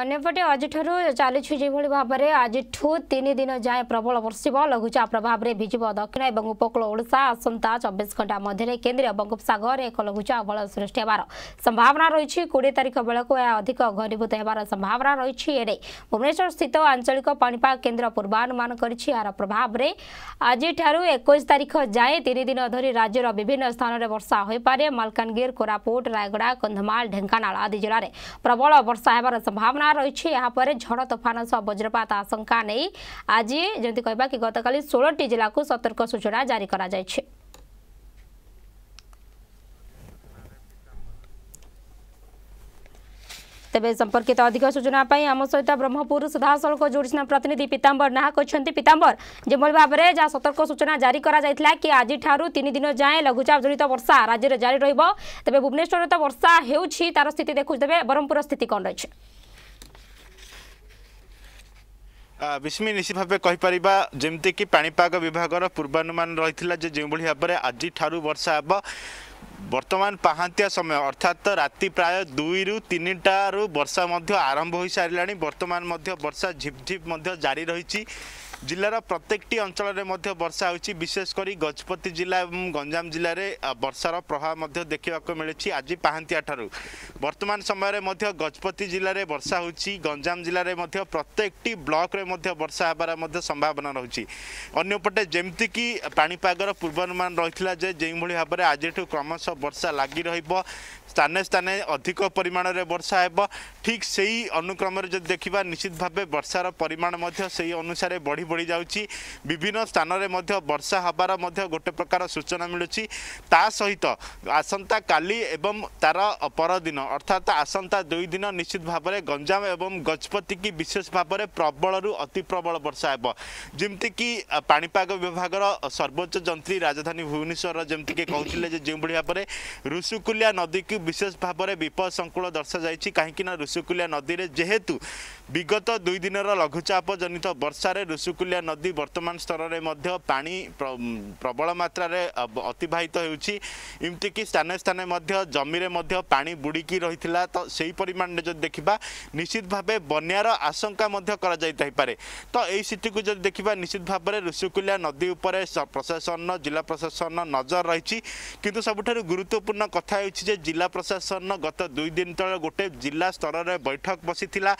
ଅନ୍ୟପଟେ ଆଜିଠାରୁ ଚାଲିଛି ଯେଭଳି ଭାବରେ ଆଜିଠୁ ତିନି ଦିନ ଯାଏଁ ପ୍ରବଳ ବର୍ଷିବ ଲଘୁଚାପ ପ୍ରଭାବରେ ଭିଜିବ ଦକ୍ଷିଣ ଏବଂ ଉପକୂଳ ଓଡ଼ିଶା ଆସନ୍ତା ଚବିଶ ଘଣ୍ଟା ମଧ୍ୟରେ କେନ୍ଦ୍ରୀୟ ବଙ୍ଗୋପସାଗରରେ ଏକ ଲଘୁଚାପ ବଳ ସୃଷ୍ଟି ହେବାର ସମ୍ଭାବନା ରହିଛି କୋଡ଼ିଏ ତାରିଖ ବେଳକୁ ଏହା ଅଧିକ ଘନୀଭୂତ ହେବାର ସମ୍ଭାବନା ରହିଛି ଏନେଇ ଭୁବନେଶ୍ୱର ସ୍ଥିତ ଆଞ୍ଚଳିକ ପାଣିପାଗ କେନ୍ଦ୍ର ପୂର୍ବାନୁମାନ କରିଛି ଏହାର ପ୍ରଭାବରେ ଆଜିଠାରୁ ଏକୋଇଶ ତାରିଖ ଯାଏଁ ତିନି ଦିନ ଧରି ରାଜ୍ୟର ବିଭିନ୍ନ ସ୍ଥାନରେ ବର୍ଷା ହୋଇପାରେ ମାଲକାନଗିରି କୋରାପୁଟ ରାୟଗଡ଼ା କନ୍ଧମାଳ ଢେଙ୍କାନାଳ ଆଦି ଜିଲ୍ଲାରେ ପ୍ରବଳ ବର୍ଷା ହେବାର ସମ୍ଭାବନା সম্ভাবনা রয়েছে এরপরে ঝড় তোফান সহ বজ্রপাত আশঙ্কা নেই আজ যেমন কহবা কি গতকাল ষোলটি জেলা সতর্ক সূচনা জারি করা যাইছে ତେବେ ସମ୍ପର୍କିତ ଅଧିକ ସୂଚନା ପାଇଁ ଆମ ସହିତ ବ୍ରହ୍ମପୁର ସିଧାସଳଖ ଯୋଡ଼ିସିନା ପ୍ରତିନିଧି ପୀତାମ୍ବର ନାହା କହିଛନ୍ତି ପୀତାମ୍ବର ଯେଭଳି ଭାବରେ ଯାହା ସତର୍କ ସୂଚନା ଜାରି କରାଯାଇଥିଲା କି ଆଜିଠାରୁ ତିନି ଦିନ ଯାଏଁ ଲଘୁଚାପ ଜନିତ ବର୍ଷା ରାଜ୍ୟରେ ଜାରି ରହିବ ତେବେ ଭୁବନେଶ୍ୱରରେ ତ ବର୍ଷା ହେଉଛି ତାର ସ୍ଥିତି ଦେଖୁଛୁ ତେବେ ବ୍ରହ୍ମପୁର ସ୍ଥିତି କ'ଣ ରହିଛି ବିସ୍ମି ନିଶ୍ଚିତ ଭାବେ କହିପାରିବା ଯେମିତିକି ପାଣିପାଗ ବିଭାଗର ପୂର୍ବାନୁମାନ ରହିଥିଲା ଯେ ଯେଉଁଭଳି ଭାବରେ ଆଜିଠାରୁ ବର୍ଷା ହେବ ବର୍ତ୍ତମାନ ପାହାନ୍ତିଆ ସମୟ ଅର୍ଥାତ୍ ରାତି ପ୍ରାୟ ଦୁଇରୁ ତିନିଟାରୁ ବର୍ଷା ମଧ୍ୟ ଆରମ୍ଭ ହୋଇସାରିଲାଣି ବର୍ତ୍ତମାନ ମଧ୍ୟ ବର୍ଷା ଝିପ୍ ଝିପ୍ ମଧ୍ୟ ଜାରି ରହିଛି ଜିଲ୍ଲାର ପ୍ରତ୍ୟେକଟି ଅଞ୍ଚଳରେ ମଧ୍ୟ ବର୍ଷା ହେଉଛି ବିଶେଷ କରି ଗଜପତି ଜିଲ୍ଲା ଏବଂ ଗଞ୍ଜାମ ଜିଲ୍ଲାରେ ବର୍ଷାର ପ୍ରଭାବ ମଧ୍ୟ ଦେଖିବାକୁ ମିଳିଛି ଆଜି ପାହାନ୍ତିଆ ଠାରୁ ବର୍ତ୍ତମାନ ସମୟରେ ମଧ୍ୟ ଗଜପତି ଜିଲ୍ଲାରେ ବର୍ଷା ହେଉଛି ଗଞ୍ଜାମ ଜିଲ୍ଲାରେ ମଧ୍ୟ ପ୍ରତ୍ୟେକଟି ବ୍ଲକରେ ମଧ୍ୟ ବର୍ଷା ହେବାର ମଧ୍ୟ ସମ୍ଭାବନା ରହୁଛି ଅନ୍ୟପଟେ ଯେମିତିକି ପାଣିପାଗର ପୂର୍ବାନୁମାନ ରହିଥିଲା ଯେ ଯେଉଁଭଳି ଭାବରେ ଆଜିଠୁ କ୍ରମଶଃ ବର୍ଷା ଲାଗି ରହିବ ସ୍ଥାନେ ସ୍ଥାନେ ଅଧିକ ପରିମାଣରେ ବର୍ଷା ହେବ ଠିକ୍ ସେହି ଅନୁକ୍ରମରେ ଯଦି ଦେଖିବା ନିଶ୍ଚିତ ଭାବେ ବର୍ଷାର ପରିମାଣ ମଧ୍ୟ ସେହି ଅନୁସାରେ ବଢ଼ିବ ବଢ଼ି ଯାଉଛି ବିଭିନ୍ନ ସ୍ଥାନରେ ମଧ୍ୟ ବର୍ଷା ହେବାର ମଧ୍ୟ ଗୋଟେ ପ୍ରକାର ସୂଚନା ମିଳୁଛି ତା ସହିତ ଆସନ୍ତା କାଲି ଏବଂ ତାର ପରଦିନ ଅର୍ଥାତ୍ ଆସନ୍ତା ଦୁଇ ଦିନ ନିଶ୍ଚିତ ଭାବରେ ଗଞ୍ଜାମ ଏବଂ ଗଜପତି କି ବିଶେଷ ଭାବରେ ପ୍ରବଳରୁ ଅତି ପ୍ରବଳ ବର୍ଷା ହେବ ଯେମିତିକି ପାଣିପାଗ ବିଭାଗର ସର୍ବୋଚ୍ଚ ଯନ୍ତ୍ରୀ ରାଜଧାନୀ ଭୁବନେଶ୍ୱରର ଯେମିତିକି କହୁଥିଲେ ଯେ ଯେଉଁଭଳି ଭାବରେ ଋଷିକୁଲିଆ ନଦୀକୁ ବିଶେଷ ଭାବରେ ବିପଦ ସଂକୁଳ ଦର୍ଶାଯାଇଛି କାହିଁକି ନା ଋଷିକୁଲିଆ ନଦୀରେ ଯେହେତୁ ବିଗତ ଦୁଇ ଦିନର ଲଘୁଚାପ ଜନିତ ବର୍ଷାରେ ଋଷିକୁ ଚିକୁଲିଆ ନଦୀ ବର୍ତ୍ତମାନ ସ୍ତରରେ ମଧ୍ୟ ପାଣି ପ୍ରବଳ ମାତ୍ରାରେ ଅତିବାହିତ ହେଉଛି ଏମିତିକି ସ୍ଥାନେ ସ୍ଥାନେ ମଧ୍ୟ ଜମିରେ ମଧ୍ୟ ପାଣି ବୁଡ଼ିକି ରହିଥିଲା ତ ସେହି ପରିମାଣରେ ଯଦି ଦେଖିବା ନିଶ୍ଚିତ ଭାବେ ବନ୍ୟାର ଆଶଙ୍କା ମଧ୍ୟ କରାଯାଇଥାଇପାରେ ତ ଏହି ସ୍ଥିତିକୁ ଯଦି ଦେଖିବା ନିଶ୍ଚିତ ଭାବରେ ଋଷିକୁଲିଆ ନଦୀ ଉପରେ ପ୍ରଶାସନର ଜିଲ୍ଲା ପ୍ରଶାସନର ନଜର ରହିଛି କିନ୍ତୁ ସବୁଠାରୁ ଗୁରୁତ୍ୱପୂର୍ଣ୍ଣ କଥା ହେଉଛି ଯେ ଜିଲ୍ଲା ପ୍ରଶାସନ ଗତ ଦୁଇ ଦିନ ତଳେ ଗୋଟେ ଜିଲ୍ଲା ସ୍ତରରେ ବୈଠକ ବସିଥିଲା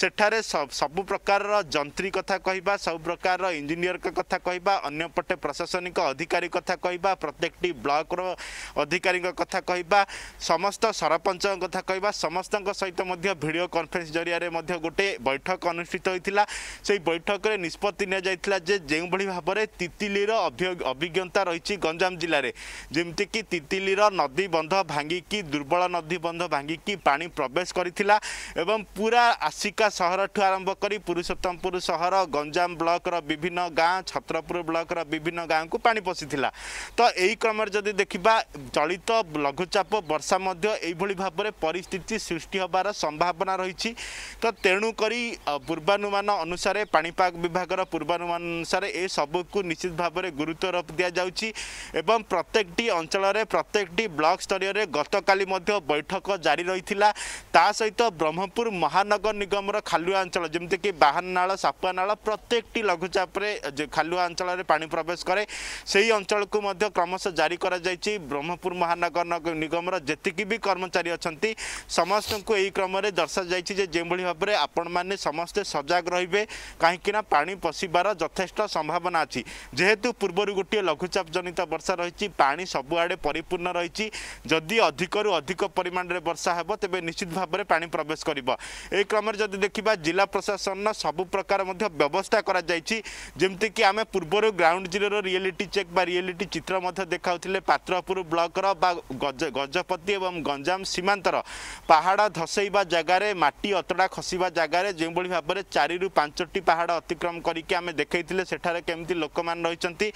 ସେଠାରେ ସବୁ ପ୍ରକାରର ଯନ୍ତ୍ରୀ କଥା କହିବା ସବୁ ପ୍ରକାରର ଇଞ୍ଜିନିୟରଙ୍କ କଥା କହିବା ଅନ୍ୟପଟେ ପ୍ରଶାସନିକ ଅଧିକାରୀ କଥା କହିବା ପ୍ରତ୍ୟେକଟି ବ୍ଲକର ଅଧିକାରୀଙ୍କ କଥା କହିବା ସମସ୍ତ ସରପଞ୍ଚଙ୍କ କଥା କହିବା ସମସ୍ତଙ୍କ ସହିତ ମଧ୍ୟ ଭିଡ଼ିଓ କନଫରେନ୍ସ ଜରିଆରେ ମଧ୍ୟ ଗୋଟିଏ ବୈଠକ ଅନୁଷ୍ଠିତ ହୋଇଥିଲା ସେହି ବୈଠକରେ ନିଷ୍ପତ୍ତି ନିଆଯାଇଥିଲା ଯେ ଯେଉଁଭଳି ଭାବରେ ତିତିଲିର ଅଭିଜ୍ଞତା ରହିଛି ଗଞ୍ଜାମ ଜିଲ୍ଲାରେ ଯେମିତିକି ତିତିଲିର ନଦୀ ବନ୍ଧ ଭାଙ୍ଗିକି ଦୁର୍ବଳ ନଦୀ ବନ୍ଧ ଭାଙ୍ଗିକି ପାଣି ପ୍ରବେଶ କରିଥିଲା ଏବଂ ପୁରା ଆସିକା ସହରଠୁ ଆରମ୍ଭ କରି ପୁରୁଷୋତ୍ତମପୁର ସହର ଗଞ୍ଜାମ ବ୍ଲକ ବ୍ଲକର ବିଭିନ୍ନ ଗାଁ ଛତ୍ରପୁର ବ୍ଲକର ବିଭିନ୍ନ ଗାଁକୁ ପାଣି ପଶିଥିଲା ତ ଏହି କ୍ରମରେ ଯଦି ଦେଖିବା ଚଳିତ ଲଘୁଚାପ ବର୍ଷା ମଧ୍ୟ ଏହିଭଳି ଭାବରେ ପରିସ୍ଥିତି ସୃଷ୍ଟି ହେବାର ସମ୍ଭାବନା ରହିଛି ତ ତେଣୁକରି ପୂର୍ବାନୁମାନ ଅନୁସାରେ ପାଣିପାଗ ବିଭାଗର ପୂର୍ବାନୁମାନ ଅନୁସାରେ ଏସବୁକୁ ନିଶ୍ଚିତ ଭାବରେ ଗୁରୁତ୍ୱାରୋପ ଦିଆଯାଉଛି ଏବଂ ପ୍ରତ୍ୟେକଟି ଅଞ୍ଚଳରେ ପ୍ରତ୍ୟେକଟି ବ୍ଲକ ସ୍ତରୀୟରେ ଗତକାଲି ମଧ୍ୟ ବୈଠକ ଜାରି ରହିଥିଲା ତା ସହିତ ବ୍ରହ୍ମପୁର ମହାନଗର ନିଗମର ଖାଲୁଆ ଅଞ୍ଚଳ ଯେମିତିକି ବାହାନ ନାଳ ସାପୁଆ ନାଳ ପ୍ରତ୍ୟେକଟି ଲଘୁଚାପରେ ଖାଲୁଆ ଅଞ୍ଚଳରେ ପାଣି ପ୍ରବେଶ କରେ ସେହି ଅଞ୍ଚଳକୁ ମଧ୍ୟ କ୍ରମଶଃ ଜାରି କରାଯାଇଛି ବ୍ରହ୍ମପୁର ମହାନଗର ନିଗମର ଯେତିକି ବି କର୍ମଚାରୀ ଅଛନ୍ତି ସମସ୍ତଙ୍କୁ ଏହି କ୍ରମରେ ଦର୍ଶାଯାଇଛି ଯେ ଯେଉଁଭଳି ଭାବରେ ଆପଣମାନେ ସମସ୍ତେ ସଜାଗ ରହିବେ କାହିଁକିନା ପାଣି ପଶିବାର ଯଥେଷ୍ଟ ସମ୍ଭାବନା ଅଛି ଯେହେତୁ ପୂର୍ବରୁ ଗୋଟିଏ ଲଘୁଚାପ ଜନିତ ବର୍ଷା ରହିଛି ପାଣି ସବୁଆଡ଼େ ପରିପୂର୍ଣ୍ଣ ରହିଛି ଯଦି ଅଧିକରୁ ଅଧିକ ପରିମାଣରେ ବର୍ଷା ହେବ ତେବେ ନିଶ୍ଚିତ ଭାବରେ ପାଣି ପ୍ରବେଶ କରିବ ଏହି କ୍ରମରେ ଯଦି ଦେଖିବା ଜିଲ୍ଲା ପ୍ରଶାସନର ସବୁ ପ୍ରକାର ମଧ୍ୟ ବ୍ୟବସ୍ଥା କରାଯାଇ କରାଯାଇଛି ଯେମିତିକି ଆମେ ପୂର୍ବରୁ ଗ୍ରାଉଣ୍ଡ ଜିରୋର ରିଏଲିଟି ଚେକ୍ ବା ରିଏଲିଟି ଚିତ୍ର ମଧ୍ୟ ଦେଖାଉଥିଲେ ପାତ୍ରପୁର ବ୍ଲକର ବା ଗଜପତି ଏବଂ ଗଞ୍ଜାମ ସୀମାନ୍ତର ପାହାଡ଼ ଧସେଇବା ଜାଗାରେ ମାଟି ଅତଡ଼ା ଖସିବା ଜାଗାରେ ଯେଉଁଭଳି ଭାବରେ ଚାରିରୁ ପାଞ୍ଚଟି ପାହାଡ଼ ଅତିକ୍ରମ କରିକି ଆମେ ଦେଖାଇଥିଲେ ସେଠାରେ କେମିତି ଲୋକମାନେ ରହିଛନ୍ତି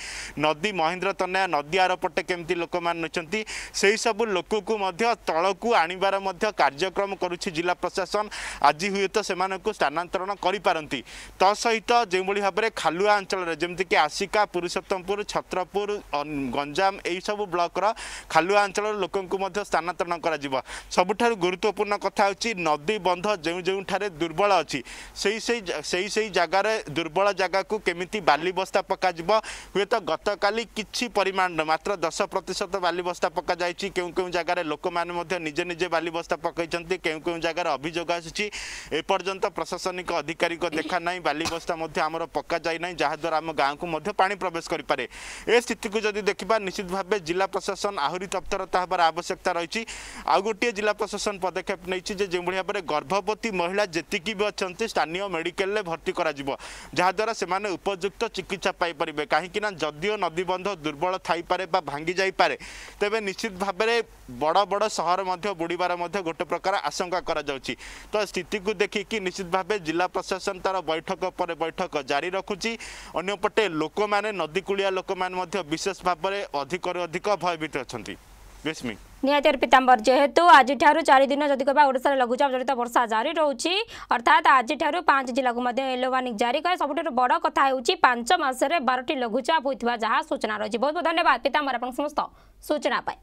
ନଦୀ ମହେନ୍ଦ୍ର ତନୟା ନଦୀ ଆରପଟେ କେମିତି ଲୋକମାନେ ରହିଛନ୍ତି ସେହିସବୁ ଲୋକକୁ ମଧ୍ୟ ତଳକୁ ଆଣିବାର ମଧ୍ୟ କାର୍ଯ୍ୟକ୍ରମ କରୁଛି ଜିଲ୍ଲା ପ୍ରଶାସନ ଆଜି ହୁଏତ ସେମାନଙ୍କୁ ସ୍ଥାନାନ୍ତରଣ କରିପାରନ୍ତି ସହିତ ଯେଉଁଭଳି ভাবে খালুয়া অঞ্চলের যেমিতিকি আশিকা পুরুষোত্তমপুর ছত্রপুর গঞ্জাম এইসব ব্লকর খালুয়া অঞ্চলের লোক স্থানান্তরণ করা সবুঠার গুরুত্বপূর্ণ কথা হচ্ছে নদী বন্ধ যে যেঠার দুর্বল অছি সেই সেই সেই সেই জায়গার দুর্বল জায়গাকে কেমিতি বালি বস্তা পকাযিব হুয়েত গতকালি কিছু পরিমাণর মাত্র দশ প্রতিশত বালি বস্তা পকা যাই কেউ কেউ জায়গায় লোক মানে নিজে নিজে বালি বস্তা পকাইছেন কেউ কেউ জায়গার অভিযোগ আসুচি এপর্যন্ত প্রশাসনিক অধিকারী দেখা নাই বালি বস্তা আমার পকাযাই না যাদ্বারা আম গাঁকু পাঁ প্রবেশ করে পে এ স্থিতি যদি দেখা নিশ্চিত ভাবে জেলা প্রশাসন আহরি তৎপরতা হবার আবশ্যকতা রয়েছে আউ গোটিয়ে জেলা প্রশাসন পদক্ষেপ নিয়েছে যে যেভাবে ভাবে গর্ভবতী মহিলা যেত স্থানীয় মেডিকালে ভর্তি করা যাদ্বারা সে উপযুক্ত চিকিৎসা পাইপারে কিন্তু না যদিও নদীবন্ধ দুর্বল থাইপরে বা ভাঙ্গি যাইপরে তবে নিশ্চিত ভাবে বড় বড় সহর বুড়িবার গোটে প্রকার আশঙ্কা করা যাচ্ছে তো স্থিতি দেখি নিশ্চিত ভাবে জেলা প্রশাসন তার বৈঠক পরে বৈঠক জারি জারি ରଖୁଛି ଅନ୍ୟପଟେ ଲୋକମାନେ ନଦୀକୂଳିଆ ଲୋକମାନେ ମଧ୍ୟ ବିଶେଷ ଭାବରେ ଅଧିକରୁ ଅଧିକ ଭୟଭୀତ ଅଛନ୍ତି ବେଶମୀ নিহতি অর্পিতাম্বর যেহেতু আজিঠার চারিদিন যদি কবা ওড়শার লঘুচাপ জড়িত বর্ষা জারি রয়েছে অর্থাৎ আজিঠার পাঁচ জেলাকে মধ্যে ইয়েলো ওয়ার্নিং জারি করে সবুঠার বড় কথা হচ্ছে পাঁচ মাসের বারোটি লঘুচাপ হয়ে যা সূচনা রয়েছে বহু বহু ধন্যবাদ পিতাম্বর আপনার সমস্ত সূচনা পাই